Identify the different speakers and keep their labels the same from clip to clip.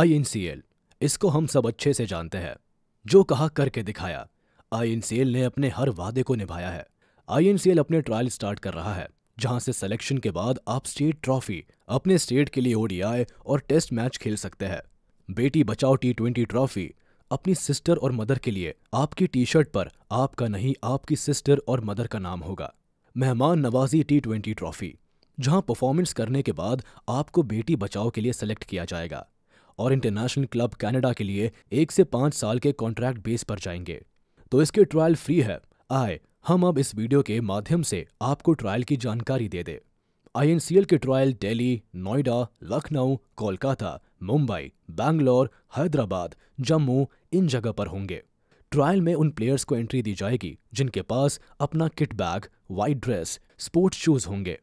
Speaker 1: आई इसको हम सब अच्छे से जानते हैं जो कहा करके दिखाया आई ने अपने हर वादे को निभाया है आई अपने ट्रायल स्टार्ट कर रहा है जहां से सिलेक्शन के बाद आप स्टेट ट्रॉफी अपने स्टेट के लिए ओडीआई और टेस्ट मैच खेल सकते हैं Beti Bachao T twenty trophy अपनी सिस्टर और मदर के लिए आपकी टी शर्ट पर आपका नहीं आपकी सिस्टर और मदर का नाम होगा मेहमान नवाजी टी ट्वेंटी ट्रॉफी जहां परफॉर्मेंस करने के बाद आपको बेटी बचाओ के लिए सेलेक्ट किया जाएगा और इंटरनेशनल क्लब कनाडा के लिए एक से पाँच साल के कॉन्ट्रैक्ट बेस पर जाएंगे तो इसके ट्रायल फ्री है आए हम अब इस वीडियो के माध्यम से आपको ट्रायल की जानकारी दे दें आईएनसीएल के ट्रायल दिल्ली, नोएडा लखनऊ कोलकाता मुंबई बैंगलोर हैदराबाद जम्मू इन जगह पर होंगे ट्रायल में उन प्लेयर्स को एंट्री दी जाएगी जिनके पास अपना kit bag white dress sports shoes होंगे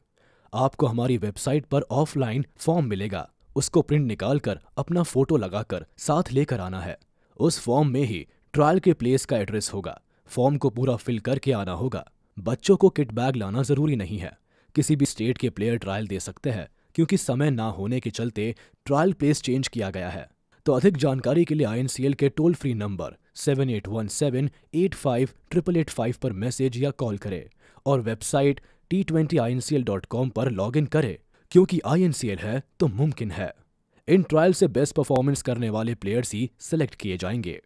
Speaker 1: आपको हमारी वेबसाइट पर ऑफलाइन फॉर्म मिलेगा उसको प्रिंट निकालकर अपना फोटो लगाकर साथ लेकर आना है उस फॉर्म में ही ट्रायल के प्लेस का एड्रेस होगा फॉर्म को पूरा फिल करके आना होगा बच्चों को किट बैग लाना जरूरी नहीं है किसी भी स्टेट के प्लेयर ट्रायल दे सकते हैं क्योंकि समय ना होने के चलते ट्रायल प्लेस चेंज किया गया है तो अधिक जानकारी के लिए आई के toll free number seven eight one seven eight five triple eight five पर मैसेज या कॉल करें और website T twenty I N C L dot com पर लॉग इन करें क्योंकि आई है तो मुमकिन है इन ट्रायल से बेस्ट परफॉर्मेंस करने वाले प्लेयर्स ही सेलेक्ट किए जाएंगे